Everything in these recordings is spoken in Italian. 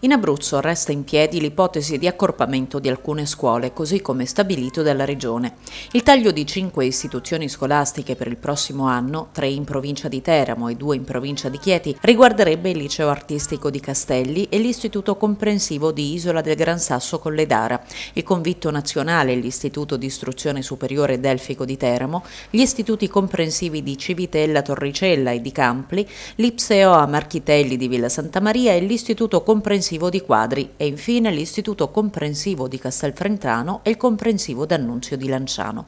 In Abruzzo resta in piedi l'ipotesi di accorpamento di alcune scuole, così come stabilito dalla Regione. Il taglio di cinque istituzioni scolastiche per il prossimo anno, tre in provincia di Teramo e due in provincia di Chieti, riguarderebbe il liceo artistico di Castelli e l'istituto comprensivo di Isola del Gran Sasso Colledara, il convitto nazionale e l'istituto di istruzione superiore delfico di Teramo, gli istituti comprensivi di Civitella Torricella e di Campli, l'Ipseo a Marchitelli di Villa Santa Maria e l'istituto comprensivo comprensivo di Quadri e infine l'Istituto comprensivo di Castelfrentano e il comprensivo d'Annunzio di Lanciano.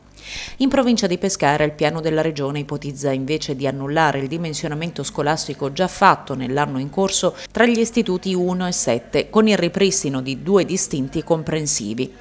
In provincia di Pescara il piano della regione ipotizza invece di annullare il dimensionamento scolastico già fatto nell'anno in corso tra gli istituti 1 e 7 con il ripristino di due distinti comprensivi.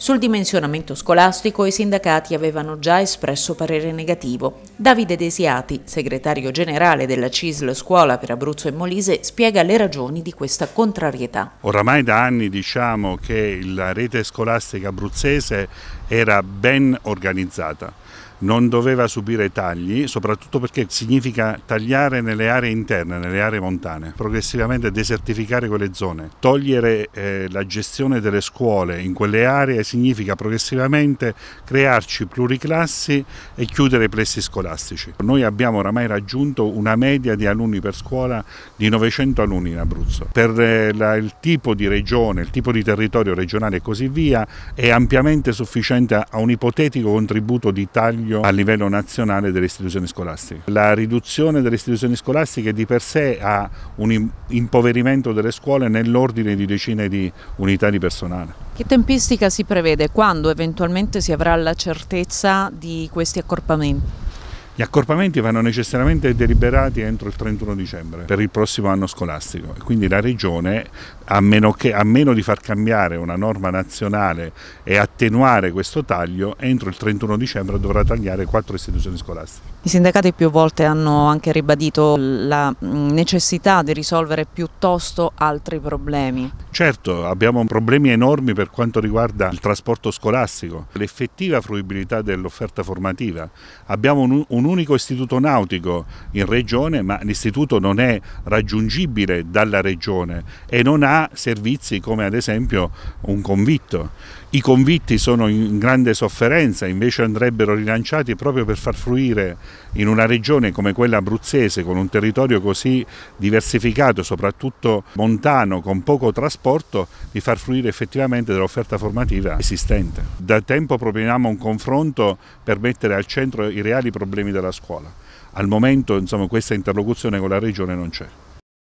Sul dimensionamento scolastico i sindacati avevano già espresso parere negativo. Davide Desiati, segretario generale della CISL Scuola per Abruzzo e Molise, spiega le ragioni di questa contrarietà. Oramai da anni diciamo che la rete scolastica abruzzese era ben organizzata non doveva subire tagli, soprattutto perché significa tagliare nelle aree interne, nelle aree montane, progressivamente desertificare quelle zone. Togliere eh, la gestione delle scuole in quelle aree significa progressivamente crearci pluriclassi e chiudere i plessi scolastici. Noi abbiamo oramai raggiunto una media di alunni per scuola di 900 alunni in Abruzzo. Per eh, la, il tipo di regione, il tipo di territorio regionale e così via, è ampiamente sufficiente a un ipotetico contributo di tagli taglio a livello nazionale delle istituzioni scolastiche. La riduzione delle istituzioni scolastiche di per sé ha un impoverimento delle scuole nell'ordine di decine di unità di personale. Che tempistica si prevede? Quando eventualmente si avrà la certezza di questi accorpamenti? Gli accorpamenti vanno necessariamente deliberati entro il 31 dicembre per il prossimo anno scolastico e quindi la Regione, a meno, che, a meno di far cambiare una norma nazionale e attenuare questo taglio, entro il 31 dicembre dovrà tagliare quattro istituzioni scolastiche. I sindacati più volte hanno anche ribadito la necessità di risolvere piuttosto altri problemi. Certo, abbiamo problemi enormi per quanto riguarda il trasporto scolastico, l'effettiva fruibilità dell'offerta formativa. Abbiamo un, un unico istituto nautico in regione, ma l'istituto non è raggiungibile dalla regione e non ha servizi come ad esempio un convitto. I convitti sono in grande sofferenza, invece andrebbero rilanciati proprio per far fruire in una regione come quella abruzzese, con un territorio così diversificato, soprattutto montano, con poco trasporto, di far fruire effettivamente dell'offerta formativa esistente. Da tempo proponiamo un confronto per mettere al centro i reali problemi della scuola. Al momento insomma, questa interlocuzione con la Regione non c'è.